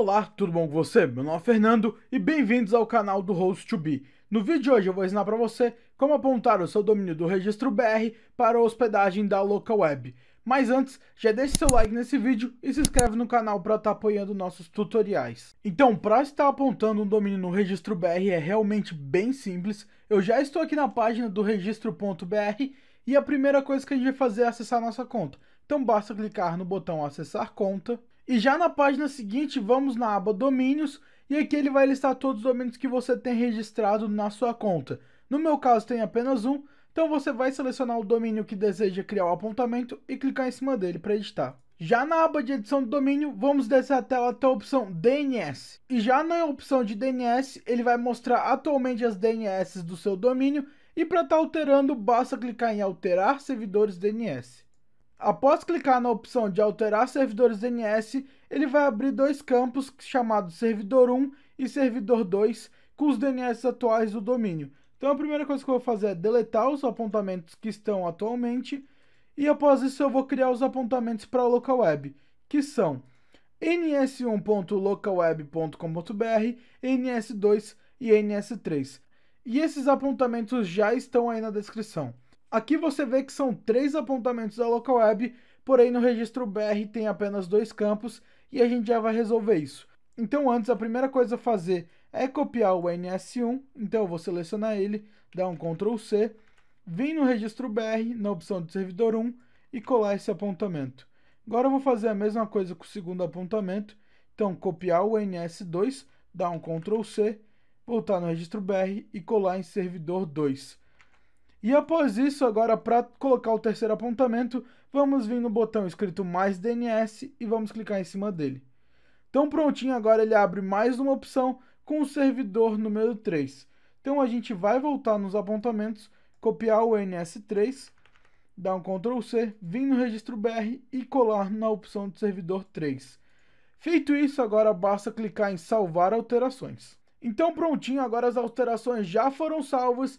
Olá, tudo bom com você? Meu nome é Fernando e bem-vindos ao canal do Host2B. No vídeo de hoje eu vou ensinar para você como apontar o seu domínio do registro BR para a hospedagem da LocalWeb. Mas antes, já deixe seu like nesse vídeo e se inscreve no canal para estar tá apoiando nossos tutoriais. Então, para estar apontando um domínio no registro BR é realmente bem simples. Eu já estou aqui na página do registro.br e a primeira coisa que a gente vai fazer é acessar nossa conta. Então basta clicar no botão acessar conta e já na página seguinte, vamos na aba domínios e aqui ele vai listar todos os domínios que você tem registrado na sua conta. No meu caso tem apenas um, então você vai selecionar o domínio que deseja criar o apontamento e clicar em cima dele para editar. Já na aba de edição do domínio, vamos descer a tela até a opção DNS. E já na opção de DNS, ele vai mostrar atualmente as DNS do seu domínio e para estar tá alterando, basta clicar em alterar servidores DNS. Após clicar na opção de alterar servidores DNS, ele vai abrir dois campos chamados servidor 1 e servidor 2 com os DNS atuais do domínio. Então a primeira coisa que eu vou fazer é deletar os apontamentos que estão atualmente e após isso eu vou criar os apontamentos para a local web, que são ns1.localweb.com.br, ns2 e ns3. E esses apontamentos já estão aí na descrição. Aqui você vê que são três apontamentos da local web, porém no registro BR tem apenas dois campos e a gente já vai resolver isso. Então antes, a primeira coisa a fazer é copiar o NS1, então eu vou selecionar ele, dar um Ctrl C, vim no registro BR, na opção de servidor 1, e colar esse apontamento. Agora eu vou fazer a mesma coisa com o segundo apontamento, então copiar o NS2, dar um Ctrl C, voltar no registro BR e colar em servidor 2. E após isso, agora para colocar o terceiro apontamento, vamos vir no botão escrito mais DNS e vamos clicar em cima dele. Então prontinho, agora ele abre mais uma opção com o servidor número 3. Então a gente vai voltar nos apontamentos, copiar o NS3, dar um Ctrl C, vir no registro BR e colar na opção do servidor 3. Feito isso, agora basta clicar em salvar alterações. Então prontinho, agora as alterações já foram salvas